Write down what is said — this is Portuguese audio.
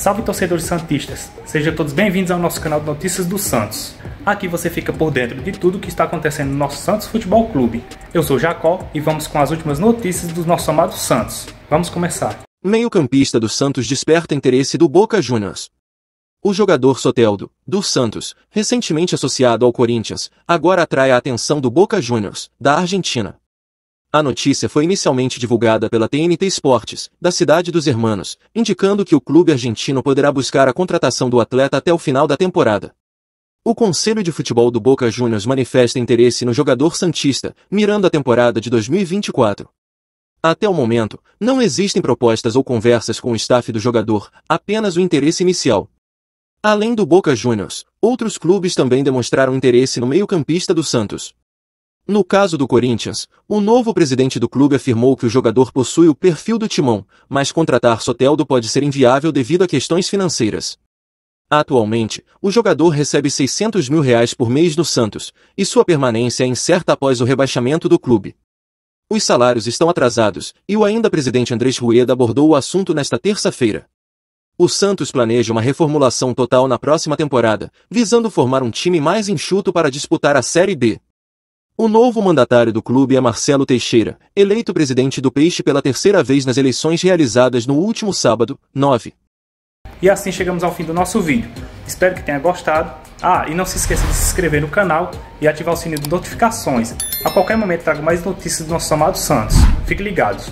Salve torcedores santistas, sejam todos bem-vindos ao nosso canal de Notícias do Santos. Aqui você fica por dentro de tudo o que está acontecendo no nosso Santos Futebol Clube. Eu sou Jacó e vamos com as últimas notícias do nosso amado Santos. Vamos começar. Meio-campista do Santos desperta interesse do Boca Juniors. O jogador Soteldo, do Santos, recentemente associado ao Corinthians, agora atrai a atenção do Boca Juniors, da Argentina. A notícia foi inicialmente divulgada pela TNT Esportes, da cidade dos Hermanos, indicando que o clube argentino poderá buscar a contratação do atleta até o final da temporada. O Conselho de Futebol do Boca Juniors manifesta interesse no jogador Santista, mirando a temporada de 2024. Até o momento, não existem propostas ou conversas com o staff do jogador, apenas o interesse inicial. Além do Boca Juniors, outros clubes também demonstraram interesse no meio-campista do Santos. No caso do Corinthians, o novo presidente do clube afirmou que o jogador possui o perfil do timão, mas contratar Soteldo pode ser inviável devido a questões financeiras. Atualmente, o jogador recebe 600 mil reais por mês no Santos, e sua permanência é incerta após o rebaixamento do clube. Os salários estão atrasados, e o ainda presidente Andrés Rueda abordou o assunto nesta terça-feira. O Santos planeja uma reformulação total na próxima temporada, visando formar um time mais enxuto para disputar a Série D. O novo mandatário do clube é Marcelo Teixeira, eleito presidente do Peixe pela terceira vez nas eleições realizadas no último sábado, 9. E assim chegamos ao fim do nosso vídeo. Espero que tenha gostado. Ah, e não se esqueça de se inscrever no canal e ativar o sininho de notificações. A qualquer momento trago mais notícias do nosso amado Santos. Fique ligados.